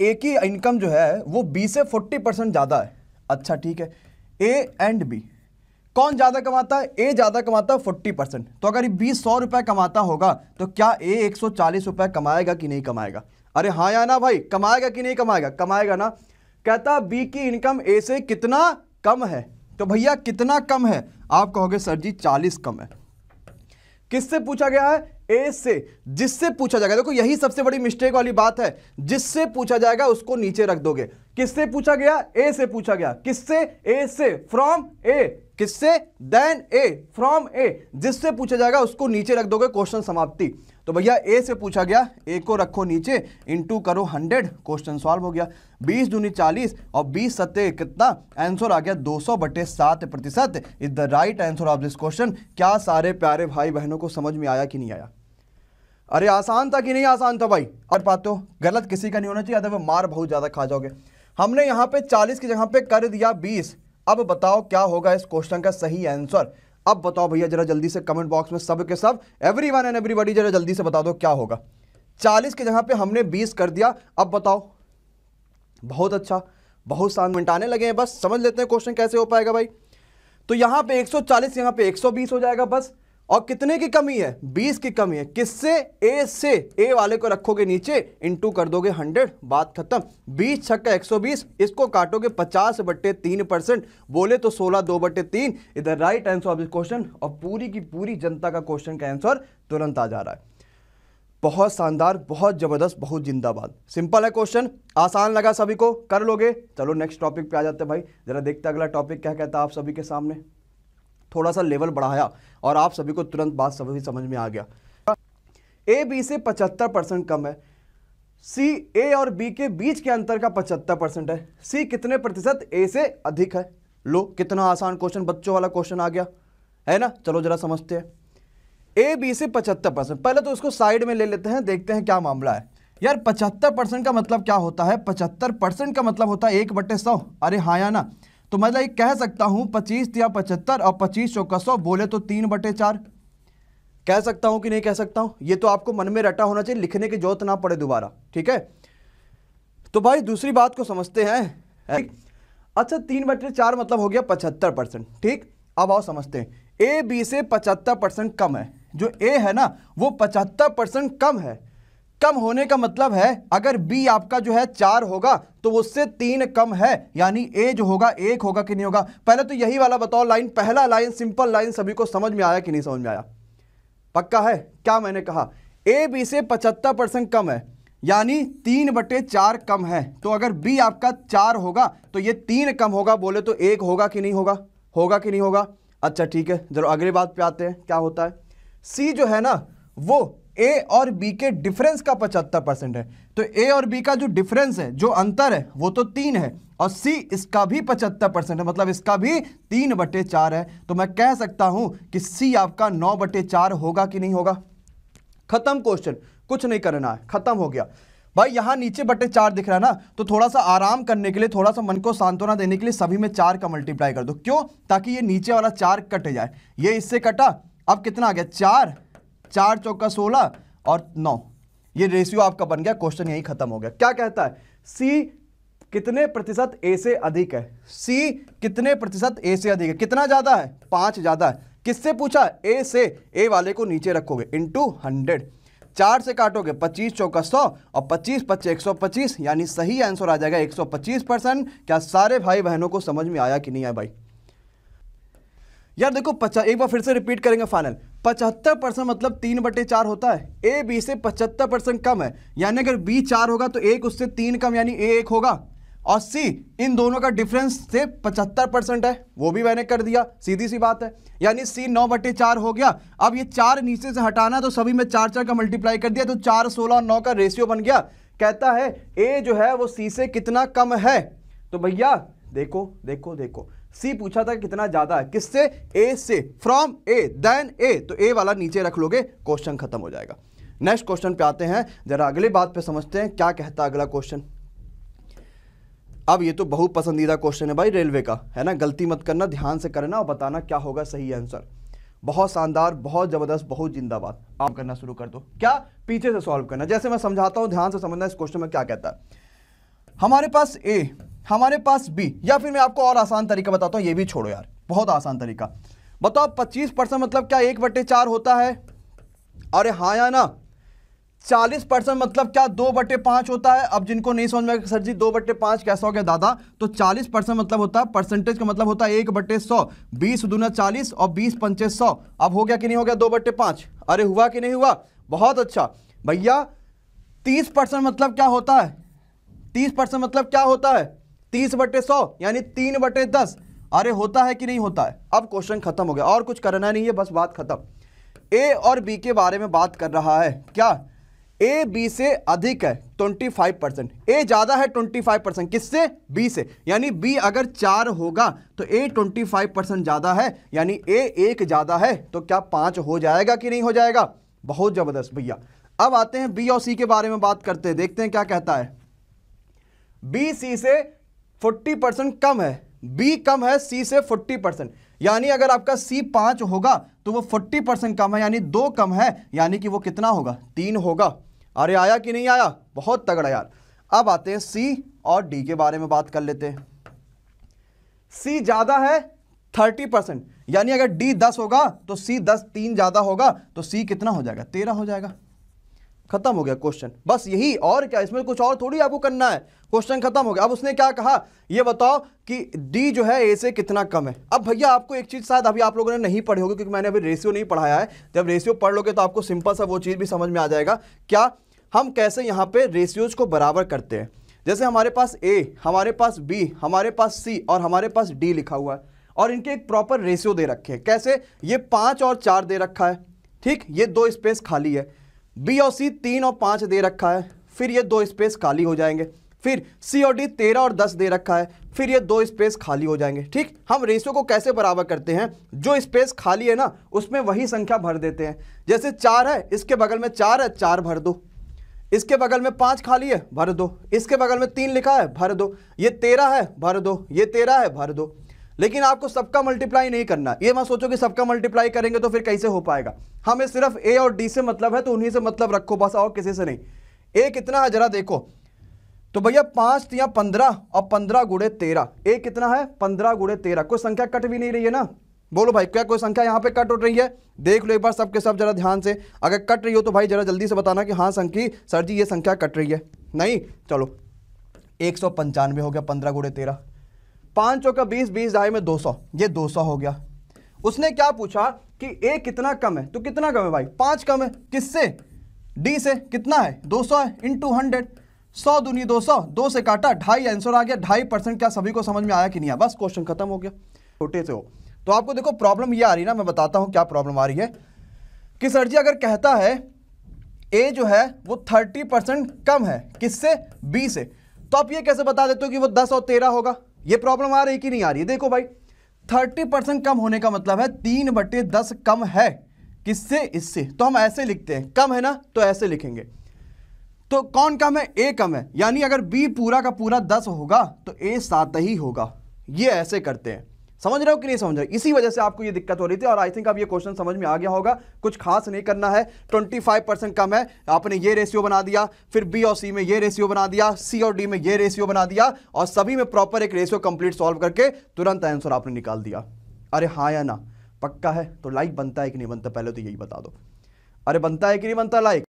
ए की इनकम जो है वो बी से फोर्टी परसेंट ज़्यादा है अच्छा ठीक है ए एंड बी कौन ज़्यादा कमाता है ए ज़्यादा कमाता है फोर्टी परसेंट तो अगर बी सौ रुपए कमाता होगा तो क्या ए एक सौ चालीस रुपये कमाएगा कि नहीं कमाएगा अरे हाँ या ना भाई कमाएगा कि नहीं कमाएगा कमाएगा ना कहता बी की इनकम ए से कितना कम है तो भैया कितना कम है आप कहोगे सर जी चालीस कम है किससे पूछा गया है ए से जिससे पूछा जाएगा देखो यही सबसे बड़ी मिस्टेक वाली बात है जिससे पूछा जाएगा उसको नीचे रख दोगे किससे पूछा गया ए से पूछा गया किससे ए से फ्रॉम ए किससे देन ए फ्रॉम ए जिससे पूछा जाएगा उसको नीचे रख दोगे क्वेश्चन समाप्ति तो भैया ए से पूछा गया ए को रखो नीचे इंटू करो हंड्रेड क्वेश्चन सॉल्व हो गया बीस दूनी चालीस और बीस सत्य कितना आंसर आ गया दो सौ बटे सात प्रतिशत is the right answer of this question क्या सारे प्यारे भाई बहनों को समझ में आया कि नहीं आया अरे आसान था कि नहीं आसान था भाई और बात हो तो गलत किसी का नहीं होना चाहिए अदरवाइज मार बहुत ज़्यादा खा जाओगे हमने यहाँ पे 40 की जगह पे कर दिया 20 अब बताओ क्या होगा इस क्वेश्चन का सही आंसर अब बताओ भैया जरा जल्दी से कमेंट बॉक्स में सब के सब एवरी वन एंड एवरीबडी जरा जल्दी से बता दो क्या होगा चालीस की जगह पे हमने बीस कर दिया अब बताओ बहुत अच्छा बहुत शान मिनटाने लगे हैं बस समझ लेते हैं क्वेश्चन कैसे हो पाएगा भाई तो यहां पे 140 सौ यहां पे 120 हो जाएगा बस और कितने की कमी है 20 की कमी है किससे ए से ए वाले को रखोगे नीचे इंटू कर दोगे 100 बात खत्म 20 छक्का 120 इसको काटोगे 50 बट्टे तीन परसेंट बोले तो 16 दो बट्टे तीन इधर right answer of this question और पूरी की पूरी जनता का क्वेश्चन का आंसर तुरंत आ जा रहा है बहुत शानदार बहुत ज़बरदस्त बहुत जिंदाबाद सिंपल है क्वेश्चन आसान लगा सभी को कर लोगे चलो नेक्स्ट टॉपिक पे आ जाते हैं भाई ज़रा देखते अगला टॉपिक क्या कहता है आप सभी के सामने थोड़ा सा लेवल बढ़ाया और आप सभी को तुरंत बात सभी समझ में आ गया ए बी से पचहत्तर परसेंट कम है सी ए और बी के बीच के अंतर का पचहत्तर परसेंट है सी कितने प्रतिशत ए से अधिक है लो कितना आसान क्वेश्चन बच्चों वाला क्वेश्चन आ गया है ना चलो जरा समझते हैं ए बी से पचहत्तर परसेंट पहले तो उसको साइड में ले लेते हैं देखते हैं क्या मामला है यार पचहत्तर परसेंट का मतलब क्या होता है पचहत्तर परसेंट का मतलब होता है एक बटे सौ अरे हाँ या ना तो मैं ये कह सकता हूं पच्चीस या पचहत्तर और पच्चीस चौका सौ बोले तो तीन बटे चार कह सकता हूं कि नहीं कह सकता हूं ये तो आपको मन में रटा होना चाहिए लिखने की जरूरत ना पड़े दोबारा ठीक है तो भाई दूसरी बात को समझते हैं अच्छा तीन बटे चार मतलब हो गया पचहत्तर परसेंट ठीक अब आओ समझते हैं ए बी से पचहत्तर परसेंट कम है जो ए है ना वो पचहत्तर परसेंट कम है कम होने का मतलब है अगर बी आपका जो है चार होगा तो उससे तीन कम है यानी ए जो होगा एक होगा कि नहीं होगा पहले तो यही वाला बताओ लाइन पहला लाइन सिंपल लाइन सभी को समझ में आया कि नहीं समझ में आया पक्का है क्या मैंने कहा ए बी से पचहत्तर परसेंट कम है यानी तीन बटे चार कम है तो अगर बी आपका चार होगा तो ये तीन कम होगा बोले तो एक होगा कि नहीं होगा होगा कि नहीं होगा अच्छा ठीक है जरूर अगली बात पे आते हैं क्या होता है सी जो है ना वो ए और बी के डिफरेंस का पचहत्तर परसेंट है तो ए और बी का जो डिफरेंस है जो अंतर है वो तो तीन है और सी इसका भी पचहत्तर परसेंट है मतलब इसका भी तीन बटे चार है तो मैं कह सकता हूं कि सी आपका नौ बटे चार होगा कि नहीं होगा खत्म क्वेश्चन कुछ नहीं करना है खत्म हो गया भाई यहाँ नीचे बटे चार दिख रहा है ना तो थोड़ा सा आराम करने के लिए थोड़ा सा मन को सांत्वना देने के लिए सभी में चार का मल्टीप्लाई कर दो क्यों ताकि ये नीचे वाला चार कट जाए ये इससे कटा अब कितना आ गया चार चार चौका सोलह और नौ ये रेशियो आपका बन गया क्वेश्चन यही खत्म हो गया क्या कहता है सी कितने प्रतिशत ए से अधिक है सी कितने प्रतिशत ए से अधिक है कितना ज़्यादा है पांच ज़्यादा है किससे पूछा ए से ए वाले को नीचे रखोगे इंटू हंड्रेड चार से काटोगे पच्चीस चौका सौ और पच्चीस पच्चीस एक सौ पच्चीस यानी सही आंसर आ जाएगा एक सौ पच्चीस परसेंट क्या सारे भाई बहनों को समझ में आया कि नहीं आया भाई यार देखो पचास एक बार फिर से रिपीट करेंगे फाइनल पचहत्तर परसेंट मतलब तीन बटे चार होता है ए बी से पचहत्तर परसेंट कम है यानी अगर बी चार होगा तो एक उससे तीन कम यानी ए एक होगा और सी इन दोनों का डिफरेंस से पचहत्तर परसेंट है वो भी मैंने कर दिया सीधी सी बात है यानी सी नौ बटे चार हो गया अब ये चार नीचे से हटाना तो सभी में चार चार का मल्टीप्लाई कर दिया तो चार सोलह नौ का रेशियो बन गया कहता है ए जो है वो सी से कितना कम है तो भैया देखो देखो देखो सी पूछा था कितना ज्यादा है किससे ए से फ्रॉम ए देन ए तो ए वाला नीचे रख लोगे क्वेश्चन खत्म हो जाएगा नेक्स्ट क्वेश्चन पे आते हैं जरा अगले बात पे समझते हैं क्या कहता है अगला क्वेश्चन अब ये तो बहुत पसंदीदा क्वेश्चन है भाई रेलवे का है ना गलती मत करना ध्यान से करना और बताना क्या होगा सही आंसर बहुत शानदार बहुत जबरदस्त बहुत जिंदाबाद आप करना शुरू कर दो क्या पीछे से सॉल्व करना जैसे मैं समझाता हूं ध्यान से समझना इस क्वेश्चन में क्या कहता है हमारे पास ए हमारे पास बी या फिर मैं आपको और आसान तरीका बताता हूँ ये भी छोड़ो यार बहुत आसान तरीका बताओ पच्चीस परसेंट मतलब क्या एक बटे चार होता है अरे हाँ या ना चालीस परसेंट मतलब क्या दो बटे पाँच होता है अब जिनको नहीं समझ में सर जी दो बटे पाँच कैसा हो गया दादा तो चालीस परसेंट मतलब होता है परसेंटेज का मतलब होता है एक बटे सौ बीस दूना चालीस और बीस पंचे सौ अब हो गया कि नहीं हो गया दो बटे पाँच अरे हुआ कि नहीं हुआ बहुत अच्छा भैया तीस परसेंट मतलब क्या होता है तीस परसेंट मतलब क्या होता है तीस बटे सौ यानी तीन बटे दस अरे होता है कि नहीं होता है अब क्वेश्चन खत्म हो गया और कुछ करना नहीं है बस बात खत्म ए और बी के बारे में बात कर रहा है क्या ए बी से अधिक है 25 परसेंट ए ज़्यादा है 25 परसेंट किससे बी से यानी बी अगर चार होगा तो ए 25 परसेंट ज़्यादा है यानी ए एक ज़्यादा है तो क्या पांच हो जाएगा कि नहीं हो जाएगा बहुत ज़बरदस्त भैया अब आते हैं बी और सी के बारे में बात करते हैं देखते हैं क्या कहता है बी सी से फोर्टी परसेंट कम है बी कम है सी से फोर्टी परसेंट यानी अगर आपका सी पाँच होगा तो वो फोर्टी परसेंट कम है यानी दो कम है यानी कि वो कितना होगा तीन होगा अरे आया कि नहीं आया बहुत तगड़ा यार अब आते हैं सी और डी के बारे में बात कर लेते हैं सी ज़्यादा है थर्टी परसेंट यानी अगर डी दस होगा तो सी दस तीन ज़्यादा होगा तो सी कितना हो जाएगा तेरह हो जाएगा खत्म हो गया क्वेश्चन बस यही और क्या इसमें कुछ और थोड़ी आपको करना है क्वेश्चन खत्म हो गया अब उसने क्या कहा ये बताओ कि डी जो है ए से कितना कम है अब भैया आपको एक चीज़ शायद अभी आप लोगों ने नहीं पढ़ी होगी क्योंकि मैंने अभी रेशियो नहीं पढ़ाया है जब रेशियो पढ़ लोगे तो आपको सिंपल सा वो चीज़ भी समझ में आ जाएगा क्या हम कैसे यहाँ पे रेशियोज को बराबर करते हैं जैसे हमारे पास ए हमारे पास बी हमारे पास सी और हमारे पास डी लिखा हुआ है और इनके एक प्रॉपर रेशियो दे रखे हैं कैसे ये पाँच और चार दे रखा है ठीक ये दो स्पेस खाली है बी और सी तीन और पाँच दे रखा है फिर ये दो स्पेस खाली हो जाएंगे फिर सी और डी तेरह और दस दे रखा है फिर ये दो स्पेस खाली हो जाएंगे ठीक हम रेशियो को कैसे बराबर करते हैं जो स्पेस खाली है ना उसमें वही संख्या भर देते हैं जैसे चार है इसके बगल में चार है चार भर दो इसके बगल में पाँच खाली है भर दो इसके बगल में तीन लिखा है भर दो ये तेरह है भर दो ये तेरह है भर दो लेकिन आपको सबका मल्टीप्लाई नहीं करना ये मत सोचो कि सबका मल्टीप्लाई करेंगे तो फिर कैसे हो पाएगा हमें सिर्फ ए और डी से मतलब है तो उन्हीं से मतलब रखो बस और किसी से नहीं ए कितना है जरा देखो तो भैया पांच या पंद्रह और पंद्रह गुड़े तेरह ए कितना है पंद्रह गुड़े तेरह कोई संख्या कट भी नहीं रही है ना बोलो भाई क्या कोई संख्या यहाँ पे कट उठ रही है देख लो एक बार सबके सब, जरा ध्यान से अगर कट रही हो तो भाई जरा जल्दी से बताना कि हाँ संखी सर जी ये संख्या कट रही है नहीं चलो एक सौ पंचानवे हो गया पंद्रह गुड़े तेरह पाँच सौ का बीस बीस ढाई में दो सौ ये दो सौ हो गया उसने क्या पूछा कि ए कितना कम है तो कितना कम है भाई पाँच कम है किससे डी से कितना है दो सौ है इन टू हंड्रेड सौ दूनी दो सौ दो से काटा ढाई आंसर आ गया ढाई परसेंट क्या सभी को समझ में आया कि नहीं आया बस क्वेश्चन खत्म हो गया छोटे से हो तो आपको देखो प्रॉब्लम ये आ रही ना मैं बताता हूँ क्या प्रॉब्लम आ रही है कि सर जी अगर कहता है ए जो है वो थर्टी परसेंट कम है किससे बी से तो आप ये कैसे बता देते हो कि वो दस और तेरह होगा ये प्रॉब्लम आ रही कि नहीं आ रही देखो भाई थर्टी परसेंट कम होने का मतलब है तीन बटे दस कम है किससे इससे तो हम ऐसे लिखते हैं कम है ना तो ऐसे लिखेंगे तो कौन कम है ए कम है यानी अगर बी पूरा का पूरा दस होगा तो ए सात ही होगा ये ऐसे करते हैं समझ रहे हो कि नहीं समझ रहे इसी वजह से आपको ये दिक्कत हो रही थी और आई थिंक अब ये क्वेश्चन समझ में आ गया होगा कुछ खास नहीं करना है 25 परसेंट कम है आपने ये रेशियो बना दिया फिर बी और सी में ये रेशियो बना दिया सी और डी में ये रेशियो बना दिया और सभी में प्रॉपर एक रेशियो कंप्लीट सॉल्व करके तुरंत आंसर आपने निकाल दिया अरे हाँ या ना पक्का है तो लाइक बनता है कि नहीं बनता पहले तो यही बता दो अरे बनता है कि नहीं बनता लाइक